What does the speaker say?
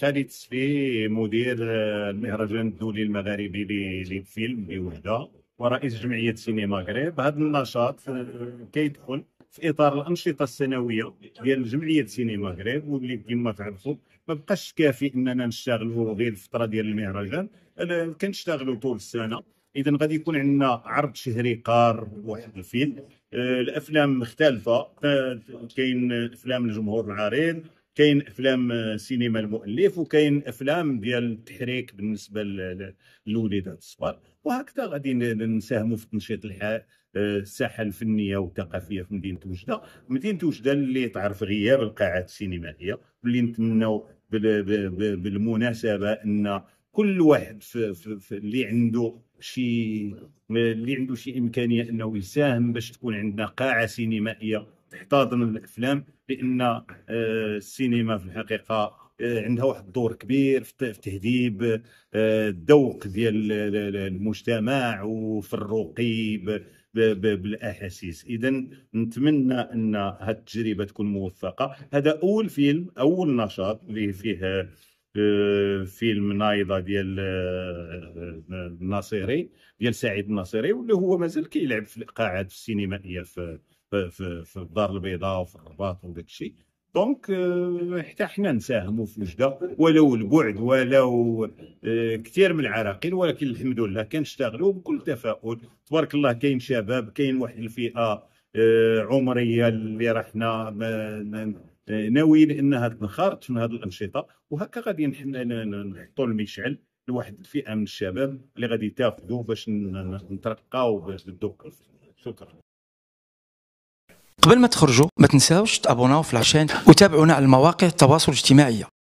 خالد سبي مدير آه، المهرجان الدولي المغاربي للفيلم بوحده ورئيس جمعيه سينما مغرب هذا النشاط آه، كيدخل في اطار الانشطه السنويه ديال جمعيه سينما مغرب واللي كما تعرفوا ما بقاش كافي اننا نشتغلوا غير الفتره ديال المهرجان آه، كنشتغلوا طول السنه اذا غادي يكون عندنا عرض شهري قار واحد الفيلم الافلام مختلفه كاين افلام الجمهور العريض كاين افلام آه، سينما المؤلف وكاين افلام ديال التحريك بالنسبه للوليدات الصغار وهكذا غادي نساهموا في تنشيط آه، الساحه الفنيه والثقافيه في مدينه وجده مدينه وجده اللي تعرف غياب القاعات السينمائيه واللي نتمناو بالمناسبه ان كل واحد في, في, في اللي عنده شي آه، اللي عنده شي امكانيه انه يساهم باش تكون عندنا قاعه سينمائيه تحتاض الافلام لان آه، السينما في الحقيقه آه، عندها واحد الدور كبير في تهذيب آه، الذوق ديال المجتمع وفي الرقي بالاحاسيس اذا نتمنى ان هذه التجربه تكون موفقه هذا اول فيلم اول نشاط اللي فيه فيلم نايضه ديال الناصيري آه، آه، ديال سعيد الناصيري واللي هو مازال كيلعب في القاعات السينمائيه في في في, في الدار البيضاء وفي الرباط وداك الشيء دونك آه، حتى حنا نساهموا في وجده ولو البعد ولو كثير من العراقيل ولكن الحمد لله كنشتغلوا بكل تفاؤل تبارك الله كاين شباب كاين واحد الفئه عمريه اللي رحنا ناويين انها تنخرط من هذه الانشطه وهكا غادي نحطوا المشعل لواحد الفئه من الشباب اللي غادي تاخذوا باش نترقاو باش ندوك شكرا قبل ما تخرجوا ما تنساوش تابوناو في العشان وتابعونا على المواقع التواصل الاجتماعي